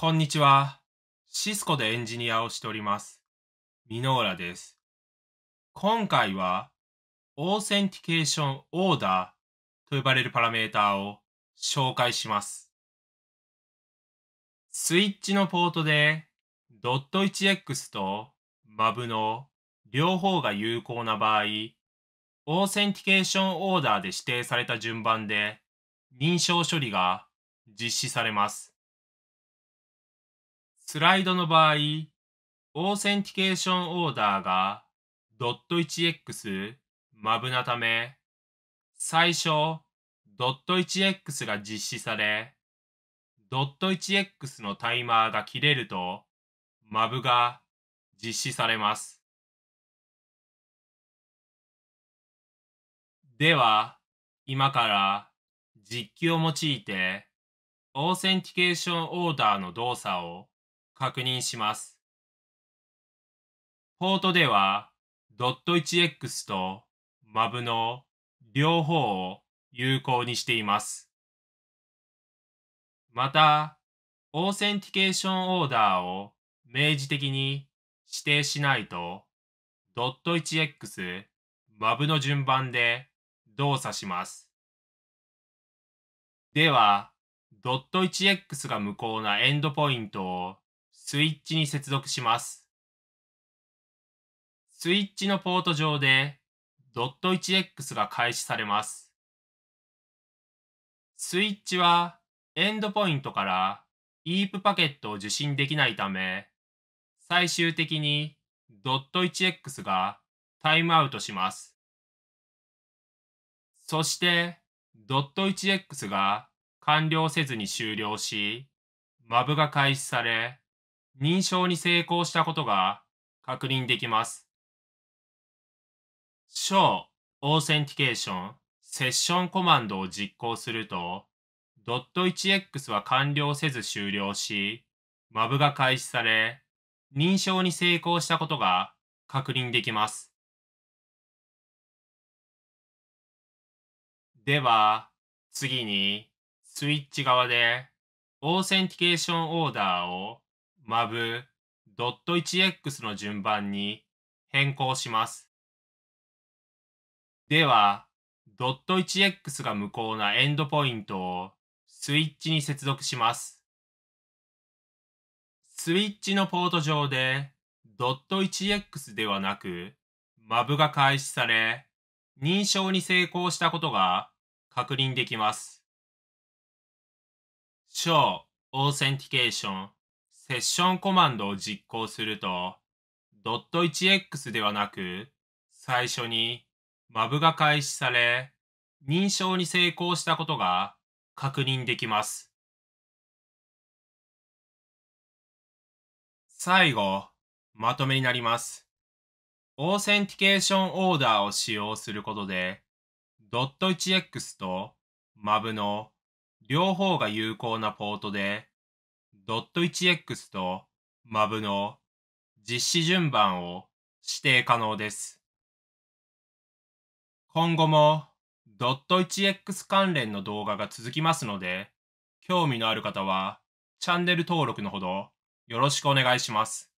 こんにちは。シスコでエンジニアをしております。ミノーラです。今回は、オーセンティケーションオーダーと呼ばれるパラメーターを紹介します。スイッチのポートで、ドット 1x と MAV の両方が有効な場合、オーセンティケーションオーダーで指定された順番で認証処理が実施されます。スライドの場合、オーセンティケーションオーダーが .1x マブなため、最初 .1x が実施され、.1x のタイマーが切れると、マブが実施されます。では、今から実機を用いて、オーセンティケーションオーダーの動作を確認します。ポートでは、ドット 1x と MAV の両方を有効にしています。また、オーセンティケーションオーダーを明示的に指定しないと、ドット 1x、MAV の順番で動作します。では、ドット 1x が無効なエンドポイントをスイッチに接続します。スイッチのポート上でドット 1X が開始されます。スイッチはエンドポイントから EAP パケットを受信できないため、最終的にドット 1X がタイムアウトします。そしてドット 1X が完了せずに終了し、マブが開始され、認証に成功したことが確認できます。小オーセンティケーションセッションコマンドを実行すると、.1x は完了せず終了し、マブが開始され、認証に成功したことが確認できます。では、次に、スイッチ側で、オーセンティケーションオーダーを mav ドット 1x の順番に変更します。では、ドット 1x が無効なエンドポイントをスイッチに接続します。スイッチのポート上でドット 1x ではなく MAV が開始され認証に成功したことが確認できます。Show Authentication セッションコマンドを実行すると、.1x ではなく、最初にマブが開始され、認証に成功したことが確認できます。最後、まとめになります。オーセンティケーションオーダーを使用することで、.1x と MAV の両方が有効なポートでドット 1x とマブの実施順番を指定可能です。今後もドット 1x 関連の動画が続きますので、興味のある方はチャンネル登録のほどよろしくお願いします。